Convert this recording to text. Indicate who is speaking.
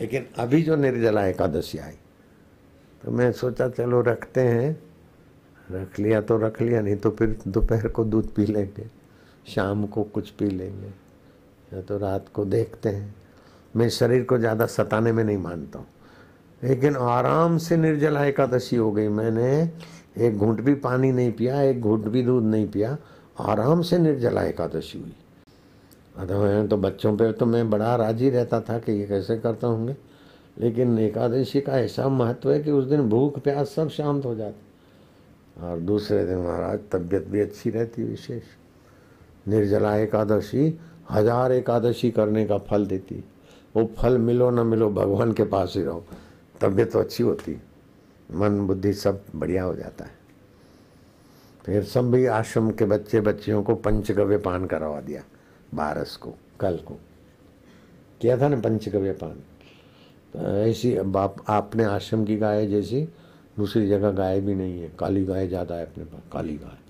Speaker 1: लेकिन अभी जो निर्जला एकादशी आई तो मैं सोचा चलो रखते हैं रख लिया तो रख लिया नहीं तो फिर दोपहर को दूध पी लेंगे शाम को कुछ पी लेंगे या तो रात को देखते हैं मैं शरीर को ज़्यादा सताने में नहीं मानता हूँ लेकिन आराम से निर्जला एकादशी हो गई मैंने एक घूंट भी पानी नहीं पिया एक घूंट भी दूध नहीं पिया आराम से निर्जला एकादशी हुई अतः तो बच्चों पे तो मैं बड़ा राजी रहता था कि ये कैसे करते होंगे लेकिन एकादशी का ऐसा महत्व है कि उस दिन भूख प्यास सब शांत हो जाती और दूसरे दिन महाराज तबीयत भी अच्छी रहती विशेष निर्जला एकादशी हजार एकादशी करने का फल देती वो फल मिलो ना मिलो भगवान के पास ही रहो तबीयत तो अच्छी होती मन बुद्धि सब बढ़िया हो जाता है फिर सब भी आश्रम के बच्चे बच्चियों को पंचगव्य पान करवा दिया बारस को कल को किया था ना पंचकव्य पान तो ऐसी बाप आपने आश्रम की गाय जैसी दूसरी जगह गाय भी नहीं है काली गाय ज़्यादा है अपने पास काली गाय